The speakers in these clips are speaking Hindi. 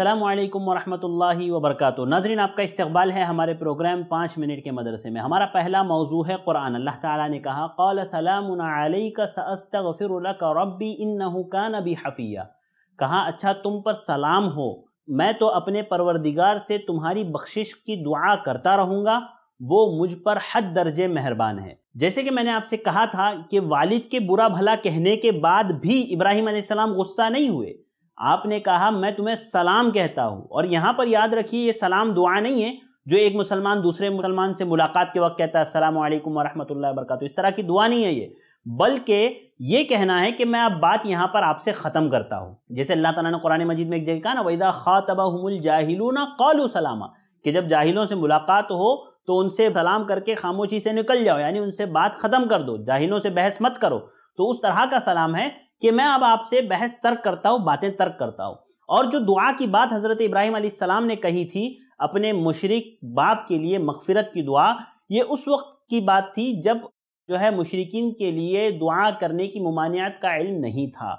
अल्लाम वरहमल वबरक नाजरीन आपका इस्तबाल है हमारे प्रोग्राम पाँच मिनट के मदरसे में हमारा पहला मौजू है कुरान अल्लाह ताला ने कहा कौल सलामफ़िर रबी इन नबी हफ़िया कहा अच्छा तुम पर सलाम हो मैं तो अपने परवरदिगार से तुम्हारी बख्शिश की दुआ करता रहूँगा वो मुझ पर हद दर्जे मेहरबान है जैसे कि मैंने आपसे कहा था कि वालिद के बुरा भला कहने के बाद भी इब्राहिम गुस्सा नहीं हुए आपने कहा मैं तुम्हें सलाम कहता हूँ और यहाँ पर याद रखिए ये सलाम दुआ नहीं है जो एक मुसलमान दूसरे मुसलमान से मुलाकात के वक्त कहता है असलम वरहमल वरक इस तरह की दुआ नहीं है ये बल्कि ये कहना है कि मैं अब बात यहाँ पर आपसे ख़त्म करता हूँ जैसे अल्लाह ताला ने कुरान मजीद में एक जगह कहा ना वैदा खा तबाहमुल जाहिलूना कौलू सलामा कि जब जाहिलों से मुलाकात हो तो उनसे सलाम करके खामोशी से निकल जाओ यानी उनसे बात ख़त्म कर दो जाहिलों से बहस मत करो तो उस तरह का सलाम है कि मैं अब आपसे बहस तर्क करता हूँ बातें तर्क करता हूँ और जो दुआ की बात हज़रत इब्राहिम सलाम ने कही थी अपने मुशरक बाप के लिए मगफ़रत की दुआ ये उस वक्त की बात थी जब जो है मुशरकिन के लिए दुआ करने की ममानियात का इल्म नहीं था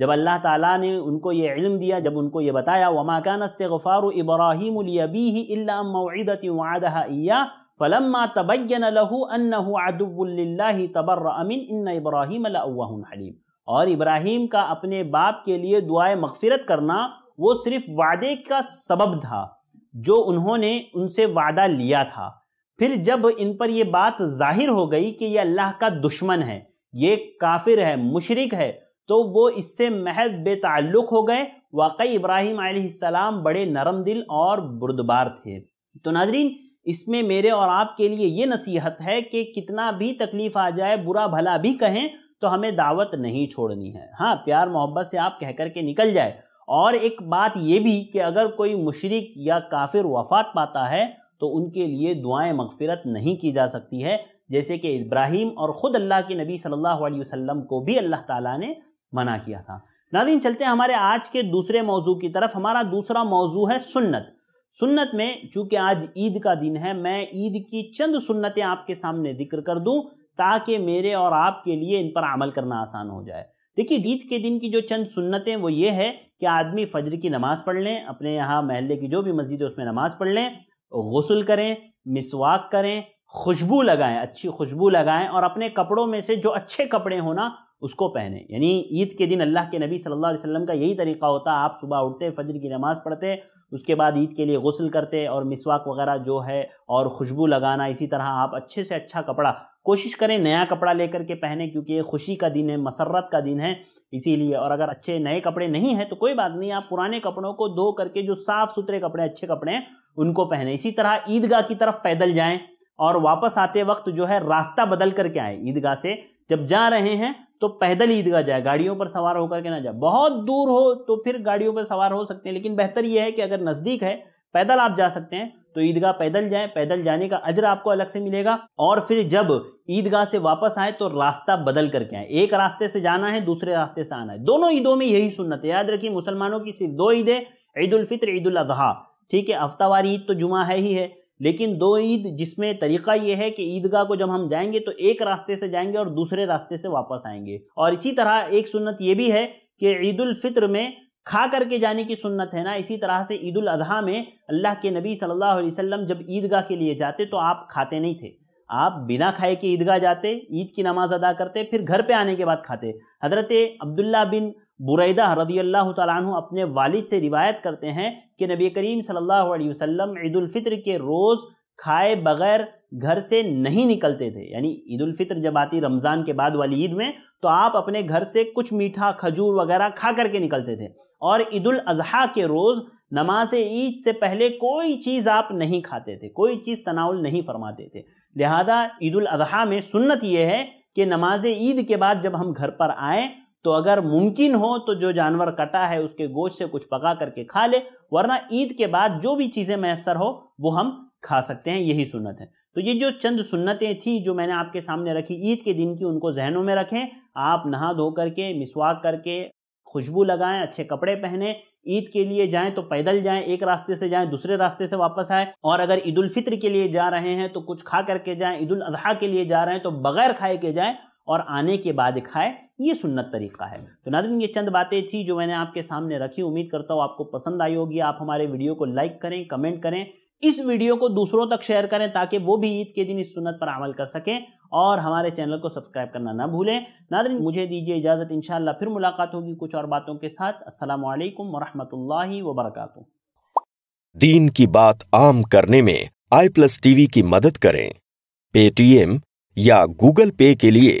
जब अल्लाह ताला ने उनको ये इल्म दिया जब उनको ये बताया वमाकान इब्राहिम अबी ही मौदत वादा फलम्मा तबैन लहू अन्नहु आदुबुल्ला तबर अमिन इन इब्राहिम हलीम और इब्राहिम का अपने बाप के लिए दुआए मगफिरत करना वो सिर्फ वादे का सबब था जो उन्होंने उनसे वादा लिया था फिर जब इन पर यह बात जाहिर हो गई कि यह अल्लाह का दुश्मन है ये काफिर है मुशरक है तो वो इससे महज बेताल्लुक हो गए वाकई इब्राहिम सलाम बड़े नरम दिल और बुरदबार थे तो नाजरीन इसमें मेरे और आपके लिए ये नसीहत है कि कितना भी तकलीफ आ जाए बुरा भला भी कहें तो हमें दावत नहीं छोड़नी है हाँ प्यार मोहब्बत से आप कह कर के निकल जाए और एक बात ये भी कि अगर कोई मशरक या काफिर वफात पाता है तो उनके लिए दुआएं मगफिरत नहीं की जा सकती है जैसे कि इब्राहिम और ख़ुद अल्लाह के नबी सल्लल्लाहु अलैहि वसल्लम को भी अल्लाह ताला ने मना किया था नादिन चलते हैं हमारे आज के दूसरे मौजू की तरफ हमारा दूसरा मौजू है सुन्नत सुन्नत में चूंकि आज ईद का दिन है मैं ईद की चंद सुन्नतें आपके सामने जिक्र कर दूं ताकि मेरे और आपके लिए इन पर अमल करना आसान हो जाए देखिए ईद के दिन की जो चंद सुन्नतें वो ये है कि आदमी फजर की नमाज़ पढ़ लें अपने यहाँ महल्ले की जो भी मस्जिद है उसमें नमाज़ पढ़ लें गसल करें मिसवाक करें खुशबू लगाएं अच्छी खुशबू लगाएं और अपने कपड़ों में से जो अच्छे कपड़े होना उसको पहने यानी ईद के दिन अल्लाह के नबी सल्लल्लाहु अलैहि वसल्लम का यही तरीका होता आप सुबह उठते फजर की नमाज़ पढ़ते उसके बाद ईद के लिए गसल करते और मिसवाक वगैरह जो है और खुशबू लगाना इसी तरह आप अच्छे से अच्छा कपड़ा कोशिश करें नया कपड़ा लेकर के पहने क्योंकि ये खुशी का दिन है मसरत का दिन है इसीलिए और अगर अच्छे नए कपड़े नहीं हैं तो कोई बात नहीं आप पुराने कपड़ों को धो करके जो साफ़ सुथरे कपड़े अच्छे कपड़े हैं उनको पहने इसी तरह ईदगाह की तरफ पैदल जाएँ और वापस आते वक्त जो है रास्ता बदल करके आए ईदगाह से जब जा रहे हैं तो पैदल ईदगाह जाए गाड़ियों पर सवार होकर के ना जाए बहुत दूर हो तो फिर गाड़ियों पर सवार हो सकते हैं लेकिन बेहतर यह है कि अगर नज़दीक है पैदल आप जा सकते हैं तो ईदगाह पैदल जाए पैदल जाने का अजर आपको अलग से मिलेगा और फिर जब ईदगाह से वापस आए तो रास्ता बदल करके आए एक रास्ते से जाना है दूसरे रास्ते से आना है दोनों ईदों में यही सुनत है याद रखिए मुसलमानों की सिर्फ दो ईदें ईद उल फित्र ईद उल अजहा ठीक है हफ्तावार ईद तो जुमा है ही है लेकिन दो ईद जिसमें तरीका यह है कि ईदगाह को जब हम जाएंगे तो एक रास्ते से जाएंगे और दूसरे रास्ते से वापस आएंगे और इसी तरह एक सुन्नत ये भी है कि ईद उल में खा करके जाने की सुन्नत है ना इसी तरह से ईद उल अजहा में अल्लाह के नबी सल्लल्लाहु अलैहि वसल्लम जब ईदगाह के लिए जाते तो आप खाते नहीं थे आप बिना खाए के ईदगाह जाते ईद की नमाज़ अदा करते फिर घर पे आने के बाद खाते हज़रत अब्दुल्ला बिन बुरैदा रदील्ल तु अपने वालिद से रिवायत करते हैं कि नबी करीम सल्लल्लाहु अलैहि वसल्लम ईदालफ़ित्र के रोज़ खाए बगैर घर से नहीं निकलते थे यानी ईदालफ़ितर जब आती रमज़ान के बाद वाली ईद में तो आप अपने घर से कुछ मीठा खजूर वगैरह खा करके निकलते थे और ईदाजी के रोज़ नमाज ईद से पहले कोई चीज़ आप नहीं खाते थे कोई चीज़ तनाउल नहीं फरमाते थे लिहाजा ईदाजी में सुन्नत यह है कि नमाज ईद के बाद जब हम घर पर आएँ तो अगर मुमकिन हो तो जो जानवर कटा है उसके गोश्त से कुछ पका करके खा ले वरना ईद के बाद जो भी चीज़ें मैसर हो वो हम खा सकते हैं यही सुन्नत है तो ये जो चंद सुन्नतें थी जो मैंने आपके सामने रखी ईद के दिन की उनको जहनों में रखें आप नहा धो करके मिसवाक करके खुशबू लगाएं अच्छे कपड़े पहने ईद के लिए जाएं तो पैदल जाएं एक रास्ते से जाएं दूसरे रास्ते से वापस आए और अगर ईद उल फित्र के लिए जा रहे हैं तो कुछ खा करके जाएं ईद उल अजहा के लिए जा रहे हैं तो बगैर खाए के जाएं और आने के बाद खाए ये सुन्नत तरीका है तो नाजन ये चंद बातें थी जो मैंने आपके सामने रखी उम्मीद करता हूँ आपको पसंद आई होगी आप हमारे वीडियो को लाइक करें कमेंट करें इस वीडियो को दूसरों तक शेयर करें ताकि वो भी ईद के दिन इस सुन्नत पर अमल कर सकें और हमारे चैनल को सब्सक्राइब करना ना भूलें नादरीन मुझे दीजिए इजाज़त इन फिर मुलाकात होगी कुछ और बातों के साथ असल वरहमतुल्लि वरक दीन की बात आम करने में आई प्लस टीवी की मदद करें पेटीएम या गूगल पे के लिए